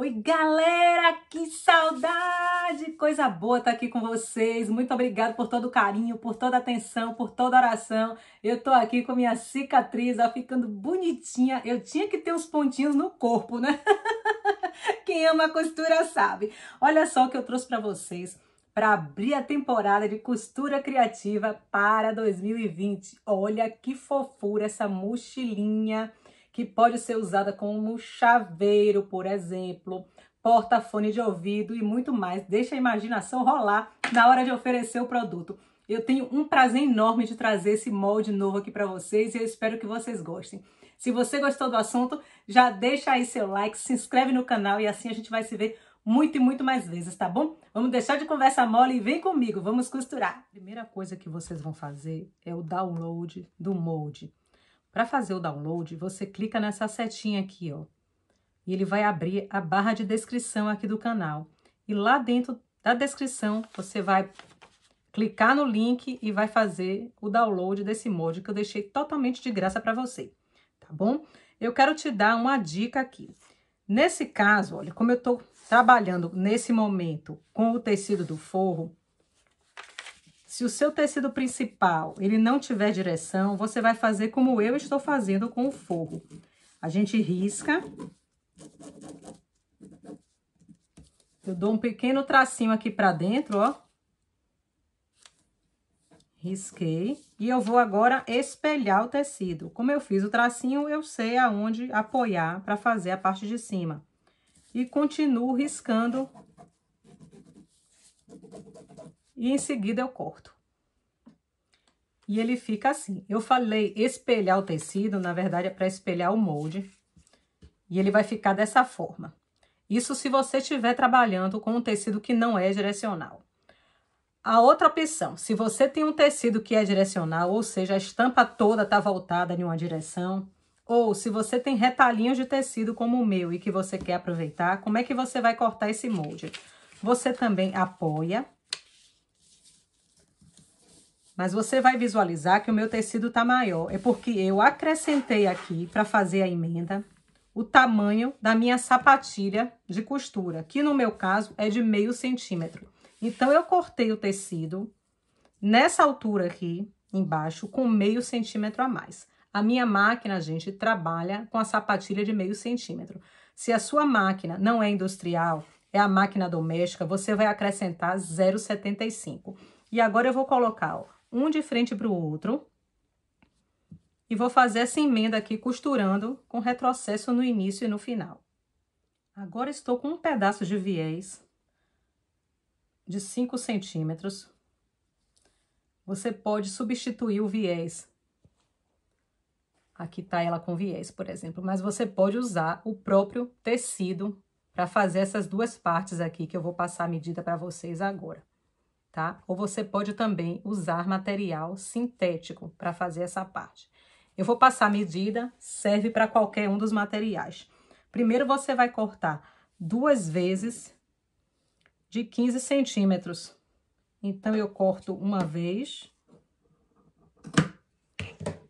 Oi, galera, que saudade! Coisa boa estar tá aqui com vocês. Muito obrigado por todo o carinho, por toda a atenção, por toda a oração. Eu tô aqui com minha cicatriz, ó, ficando bonitinha. Eu tinha que ter uns pontinhos no corpo, né? Quem ama costura sabe. Olha só o que eu trouxe para vocês para abrir a temporada de costura criativa para 2020. Olha que fofura essa mochilinha que pode ser usada como chaveiro, por exemplo, porta-fone de ouvido e muito mais. Deixa a imaginação rolar na hora de oferecer o produto. Eu tenho um prazer enorme de trazer esse molde novo aqui para vocês e eu espero que vocês gostem. Se você gostou do assunto, já deixa aí seu like, se inscreve no canal e assim a gente vai se ver muito e muito mais vezes, tá bom? Vamos deixar de conversa mole e vem comigo, vamos costurar. A primeira coisa que vocês vão fazer é o download do molde. Para fazer o download, você clica nessa setinha aqui, ó. E ele vai abrir a barra de descrição aqui do canal. E lá dentro da descrição, você vai clicar no link e vai fazer o download desse mod que eu deixei totalmente de graça para você, tá bom? Eu quero te dar uma dica aqui. Nesse caso, olha, como eu estou trabalhando nesse momento com o tecido do forro, se o seu tecido principal ele não tiver direção, você vai fazer como eu estou fazendo com o forro. A gente risca. Eu dou um pequeno tracinho aqui para dentro, ó. Risquei. E eu vou agora espelhar o tecido. Como eu fiz o tracinho, eu sei aonde apoiar para fazer a parte de cima. E continuo riscando e em seguida eu corto. E ele fica assim. Eu falei espelhar o tecido, na verdade é para espelhar o molde. E ele vai ficar dessa forma. Isso se você estiver trabalhando com um tecido que não é direcional. A outra opção, se você tem um tecido que é direcional, ou seja, a estampa toda está voltada em uma direção, ou se você tem retalhinhos de tecido como o meu e que você quer aproveitar, como é que você vai cortar esse molde? Você também apoia mas você vai visualizar que o meu tecido tá maior. É porque eu acrescentei aqui, para fazer a emenda, o tamanho da minha sapatilha de costura, que no meu caso é de meio centímetro. Então, eu cortei o tecido nessa altura aqui, embaixo, com meio centímetro a mais. A minha máquina, gente, trabalha com a sapatilha de meio centímetro. Se a sua máquina não é industrial, é a máquina doméstica, você vai acrescentar 0,75. E agora eu vou colocar, ó, um de frente para o outro. E vou fazer essa emenda aqui costurando com retrocesso no início e no final. Agora estou com um pedaço de viés de 5 centímetros. Você pode substituir o viés. Aqui tá ela com viés, por exemplo, mas você pode usar o próprio tecido para fazer essas duas partes aqui que eu vou passar a medida para vocês agora tá? Ou você pode também usar material sintético para fazer essa parte. Eu vou passar a medida, serve para qualquer um dos materiais. Primeiro você vai cortar duas vezes de 15 centímetros. Então, eu corto uma vez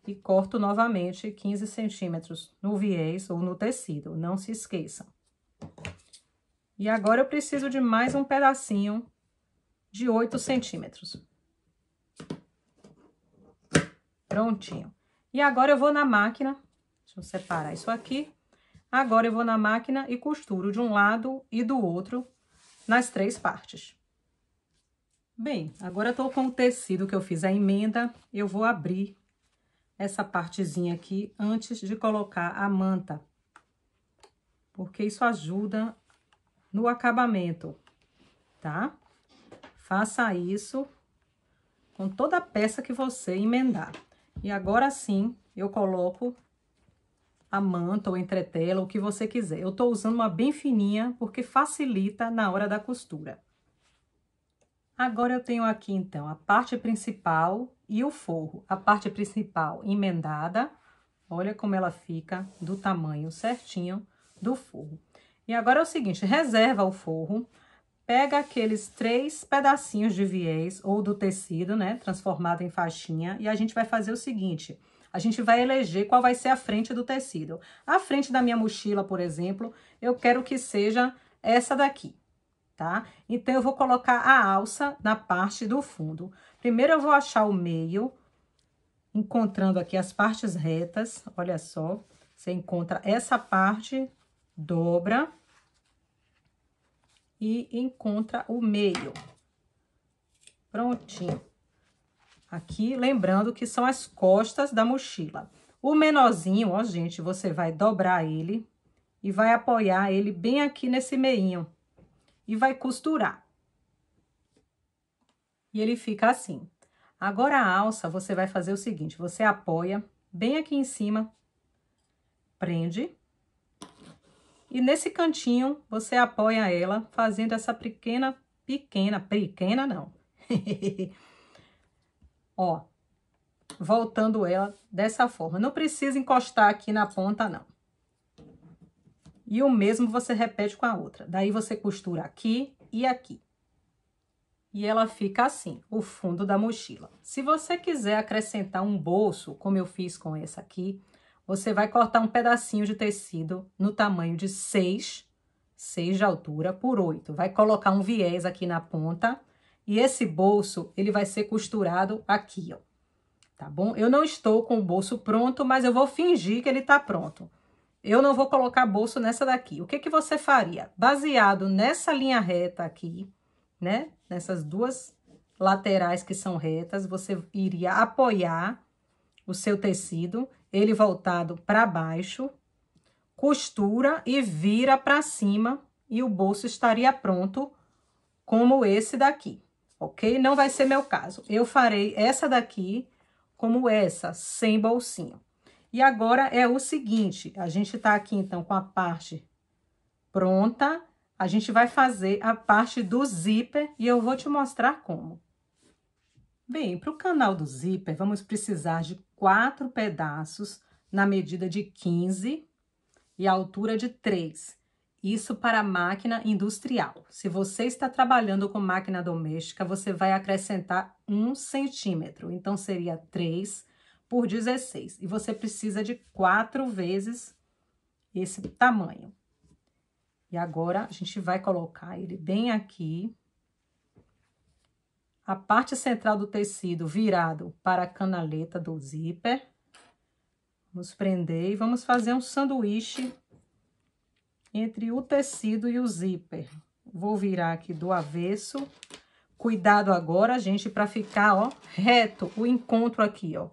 e corto novamente 15 centímetros no viés ou no tecido, não se esqueçam. E agora, eu preciso de mais um pedacinho de 8 centímetros. Prontinho. E agora eu vou na máquina, deixa eu separar isso aqui. Agora eu vou na máquina e costuro de um lado e do outro nas três partes. Bem, agora eu tô com o tecido que eu fiz a emenda, eu vou abrir essa partezinha aqui antes de colocar a manta. Porque isso ajuda no acabamento, tá? Faça isso com toda a peça que você emendar. E agora sim, eu coloco a manta ou entretela, o que você quiser. Eu estou usando uma bem fininha, porque facilita na hora da costura. Agora eu tenho aqui, então, a parte principal e o forro. A parte principal emendada, olha como ela fica do tamanho certinho do forro. E agora é o seguinte, reserva o forro, pega aqueles três pedacinhos de viés ou do tecido, né, transformado em faixinha, e a gente vai fazer o seguinte, a gente vai eleger qual vai ser a frente do tecido. A frente da minha mochila, por exemplo, eu quero que seja essa daqui, tá? Então, eu vou colocar a alça na parte do fundo. Primeiro, eu vou achar o meio, encontrando aqui as partes retas, olha só. Você encontra essa parte, dobra, e encontra o meio. Prontinho. Aqui, lembrando que são as costas da mochila. O menorzinho, ó, gente, você vai dobrar ele e vai apoiar ele bem aqui nesse meinho. E vai costurar. E ele fica assim. Agora, a alça, você vai fazer o seguinte, você apoia bem aqui em cima, prende e nesse cantinho, você apoia ela fazendo essa pequena, pequena, pequena não. Ó, voltando ela dessa forma. Não precisa encostar aqui na ponta, não. E o mesmo você repete com a outra. Daí você costura aqui e aqui. E ela fica assim, o fundo da mochila. Se você quiser acrescentar um bolso, como eu fiz com essa aqui, você vai cortar um pedacinho de tecido no tamanho de 6, 6 de altura por 8. Vai colocar um viés aqui na ponta e esse bolso, ele vai ser costurado aqui, ó. Tá bom? Eu não estou com o bolso pronto, mas eu vou fingir que ele tá pronto. Eu não vou colocar bolso nessa daqui. O que que você faria? Baseado nessa linha reta aqui, né? Nessas duas laterais que são retas, você iria apoiar o seu tecido, ele voltado para baixo, costura e vira para cima e o bolso estaria pronto como esse daqui, ok? Não vai ser meu caso. Eu farei essa daqui como essa, sem bolsinho. E agora é o seguinte, a gente tá aqui então com a parte pronta, a gente vai fazer a parte do zíper e eu vou te mostrar como. Bem, para o canal do zíper, vamos precisar de quatro pedaços na medida de 15 e a altura de 3. Isso para máquina industrial. Se você está trabalhando com máquina doméstica, você vai acrescentar um centímetro. Então, seria 3 por 16. E você precisa de quatro vezes esse tamanho. E agora, a gente vai colocar ele bem aqui a parte central do tecido virado para a canaleta do zíper. Vamos prender e vamos fazer um sanduíche entre o tecido e o zíper. Vou virar aqui do avesso. Cuidado agora, gente, para ficar, ó, reto o encontro aqui, ó,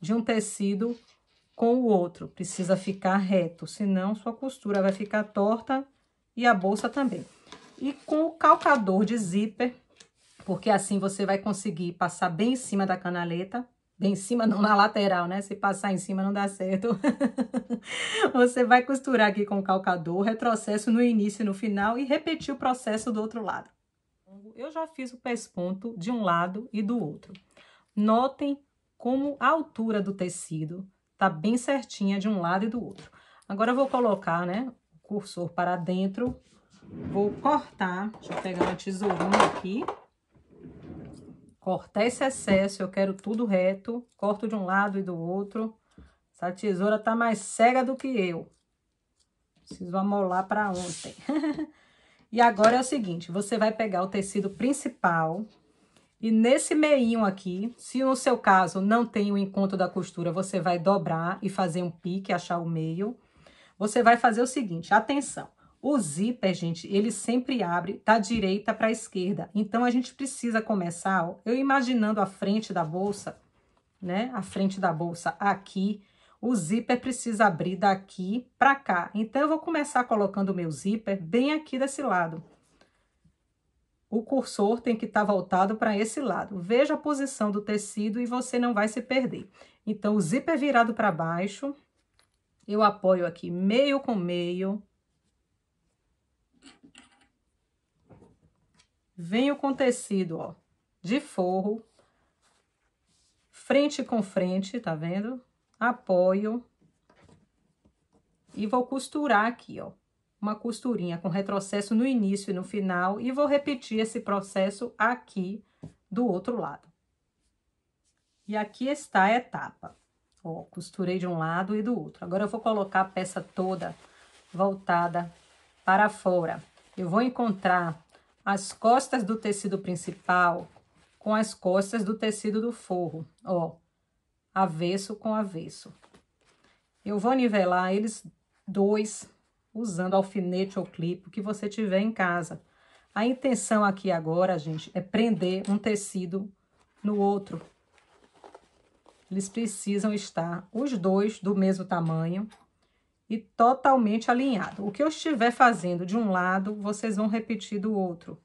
de um tecido com o outro. Precisa ficar reto, senão sua costura vai ficar torta e a bolsa também. E com o calcador de zíper, porque assim você vai conseguir passar bem em cima da canaleta, bem em cima, não na lateral, né? Se passar em cima não dá certo. você vai costurar aqui com o calcador, retrocesso no início e no final e repetir o processo do outro lado. Eu já fiz o pesponto de um lado e do outro. Notem como a altura do tecido tá bem certinha de um lado e do outro. Agora eu vou colocar, né, o cursor para dentro, vou cortar, deixa eu pegar uma tesourinha aqui, cortar esse excesso, eu quero tudo reto, corto de um lado e do outro. Essa tesoura tá mais cega do que eu. Preciso amolar para ontem. e agora é o seguinte, você vai pegar o tecido principal e nesse meinho aqui, se no seu caso não tem o encontro da costura, você vai dobrar e fazer um pique, achar o meio. Você vai fazer o seguinte, atenção. O zíper, gente, ele sempre abre da direita para a esquerda. Então, a gente precisa começar, ó, eu imaginando a frente da bolsa, né? A frente da bolsa aqui. O zíper precisa abrir daqui para cá. Então, eu vou começar colocando o meu zíper bem aqui desse lado. O cursor tem que estar tá voltado para esse lado. Veja a posição do tecido e você não vai se perder. Então, o zíper virado para baixo, eu apoio aqui meio com meio, venho com tecido, ó, de forro, frente com frente, tá vendo? Apoio. E vou costurar aqui, ó, uma costurinha com retrocesso no início e no final. E vou repetir esse processo aqui do outro lado. E aqui está a etapa. Ó, costurei de um lado e do outro. Agora eu vou colocar a peça toda voltada para fora. Eu vou encontrar as costas do tecido principal com as costas do tecido do forro, ó, avesso com avesso. Eu vou nivelar eles dois usando alfinete ou clipe que você tiver em casa. A intenção aqui agora, gente, é prender um tecido no outro. Eles precisam estar os dois do mesmo tamanho e totalmente alinhado. O que eu estiver fazendo de um lado, vocês vão repetir do outro.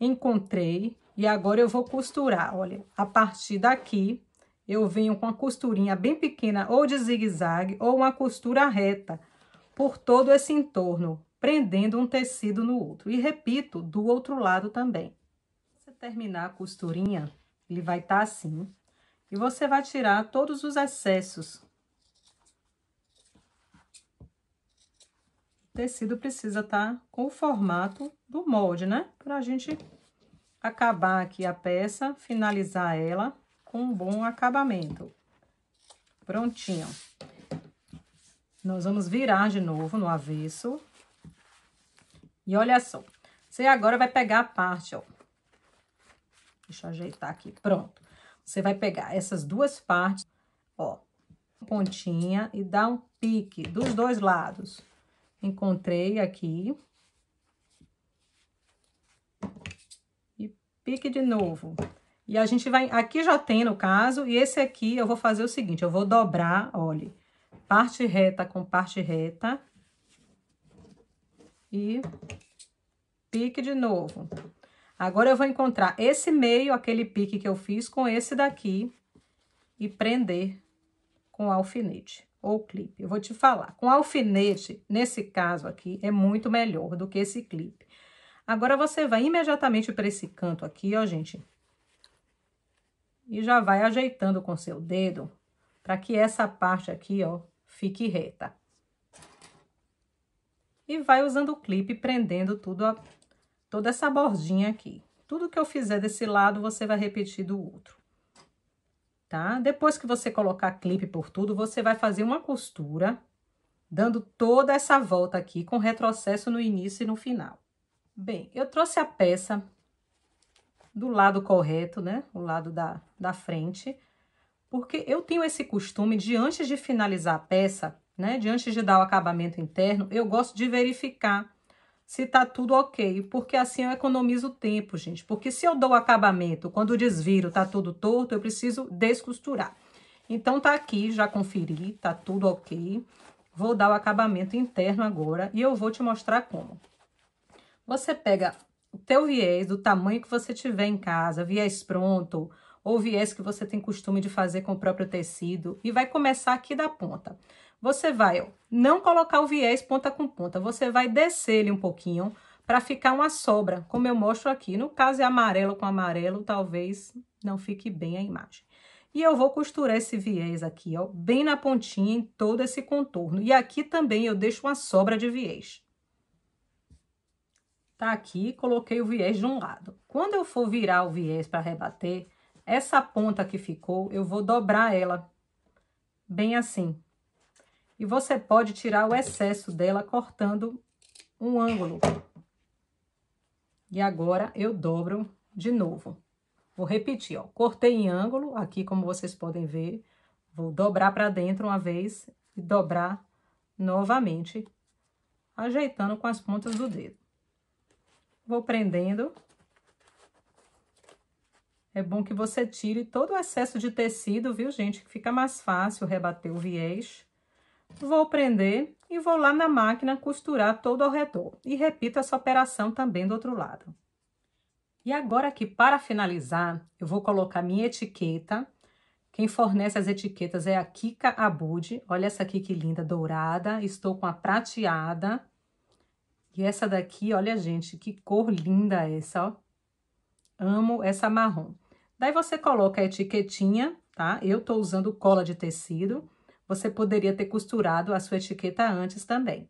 Encontrei e agora eu vou costurar, olha, a partir daqui eu venho com a costurinha bem pequena ou de zigue-zague ou uma costura reta por todo esse entorno, prendendo um tecido no outro. E repito, do outro lado também. Você terminar a costurinha, ele vai estar tá assim. E você vai tirar todos os excessos. O tecido precisa estar tá com o formato do molde, né? Pra gente acabar aqui a peça, finalizar ela com um bom acabamento. Prontinho. Nós vamos virar de novo no avesso. E olha só, você agora vai pegar a parte, ó. Deixa eu ajeitar aqui, pronto. Você vai pegar essas duas partes, ó, pontinha e dá um pique dos dois lados. Encontrei aqui. E pique de novo. E a gente vai, aqui já tem no caso, e esse aqui eu vou fazer o seguinte, eu vou dobrar, olha, parte reta com parte reta. E pique de novo. Agora eu vou encontrar esse meio, aquele pique que eu fiz, com esse daqui e prender com alfinete ou clipe. Eu vou te falar, com alfinete, nesse caso aqui, é muito melhor do que esse clipe. Agora, você vai imediatamente para esse canto aqui, ó, gente. E já vai ajeitando com seu dedo para que essa parte aqui, ó, fique reta. E vai usando o clipe, prendendo tudo toda essa bordinha aqui. Tudo que eu fizer desse lado, você vai repetir do outro, tá? Depois que você colocar clipe por tudo, você vai fazer uma costura, dando toda essa volta aqui, com retrocesso no início e no final. Bem, eu trouxe a peça do lado correto, né? O lado da, da frente, porque eu tenho esse costume de, antes de finalizar a peça, né? De antes de dar o acabamento interno, eu gosto de verificar se tá tudo ok, porque assim eu economizo tempo, gente. Porque se eu dou acabamento, quando desviro, tá tudo torto, eu preciso descosturar. Então tá aqui, já conferi, tá tudo ok. Vou dar o acabamento interno agora e eu vou te mostrar como. Você pega o teu viés do tamanho que você tiver em casa, viés pronto ou viés que você tem costume de fazer com o próprio tecido e vai começar aqui da ponta você vai ó, não colocar o viés ponta com ponta, você vai descer ele um pouquinho para ficar uma sobra, como eu mostro aqui. No caso é amarelo com amarelo, talvez não fique bem a imagem. E eu vou costurar esse viés aqui, ó, bem na pontinha em todo esse contorno. E aqui também eu deixo uma sobra de viés. Tá aqui, coloquei o viés de um lado. Quando eu for virar o viés para rebater, essa ponta que ficou, eu vou dobrar ela bem assim, e você pode tirar o excesso dela cortando um ângulo. E agora eu dobro de novo. Vou repetir, ó. Cortei em ângulo, aqui como vocês podem ver. Vou dobrar para dentro uma vez e dobrar novamente, ajeitando com as pontas do dedo. Vou prendendo. É bom que você tire todo o excesso de tecido, viu, gente? Que fica mais fácil rebater o viés. Vou prender e vou lá na máquina costurar todo ao redor. E repito essa operação também do outro lado. E agora aqui, para finalizar, eu vou colocar minha etiqueta. Quem fornece as etiquetas é a Kika Abud. Olha essa aqui que linda, dourada. Estou com a prateada. E essa daqui, olha, gente, que cor linda essa, ó. Amo essa marrom. Daí você coloca a etiquetinha, tá? Eu tô usando cola de tecido você poderia ter costurado a sua etiqueta antes também.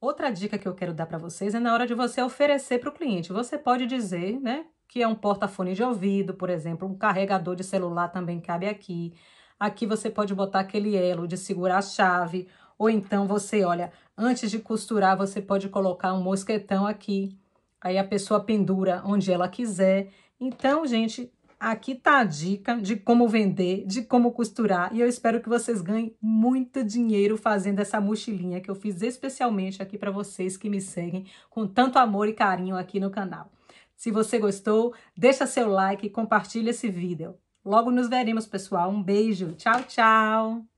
Outra dica que eu quero dar para vocês é na hora de você oferecer para o cliente. Você pode dizer, né, que é um porta-fone de ouvido, por exemplo, um carregador de celular também cabe aqui. Aqui você pode botar aquele elo de segurar a chave, ou então você, olha, antes de costurar, você pode colocar um mosquetão aqui. Aí a pessoa pendura onde ela quiser. Então, gente, Aqui tá a dica de como vender, de como costurar e eu espero que vocês ganhem muito dinheiro fazendo essa mochilinha que eu fiz especialmente aqui para vocês que me seguem com tanto amor e carinho aqui no canal. Se você gostou, deixa seu like e compartilha esse vídeo. Logo nos veremos, pessoal. Um beijo. Tchau, tchau.